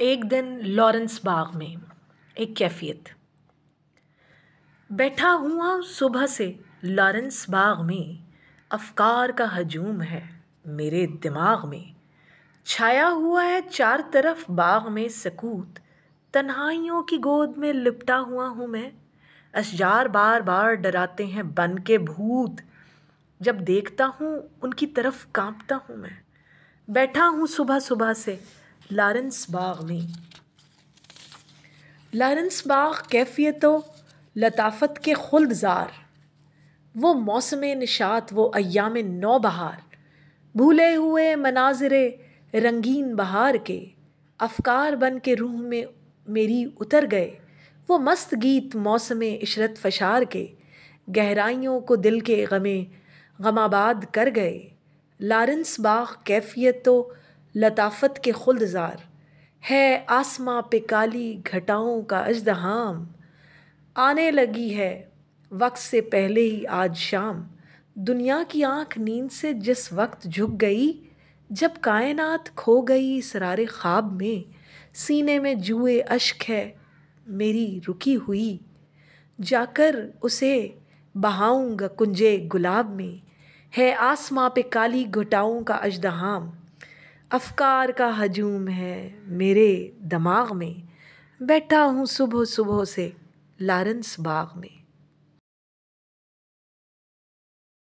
एक दिन लॉरेंस बाग में एक कैफियत बैठा हुआ सुबह से लॉरेंस बाग में अफकार का हजूम है मेरे दिमाग में छाया हुआ है चार तरफ बाग में सकूत तन्हाइयों की गोद में लिपटा हुआ हूँ मैं अशजार बार बार डराते हैं बन के भूत जब देखता हूँ उनकी तरफ कांपता हूँ मैं बैठा हूँ सुबह सुबह से लारेंस बाग में लारेंस बाग कैफियत लताफत के खुलदजार वो मौसम निशात वो अयाम नौ बहार भूले हुए मनाजिर रंगीन बहार के अफकार बन के रूह में मेरी उतर गए वो मस्त गीत मौसम इशरत फशार के गहराइयों को दिल के गमे गमाबाद कर गए लारेंस बाग कैफियत तो लताफत के खुलदजार है आसमां पे काली घटाओं का अजदहाम आने लगी है वक्त से पहले ही आज शाम दुनिया की आंख नींद से जिस वक्त झुक गई जब कायनात खो गई सरार ख्वाब में सीने में जुए अश्क है मेरी रुकी हुई जाकर उसे बहाऊंगा कुंजे गुलाब में है आसमां पे काली घुटाओं का अजदहाम अफकार का हजूम है मेरे दिमाग में बैठा हूँ सुबह सुबह से लारेंस बाग में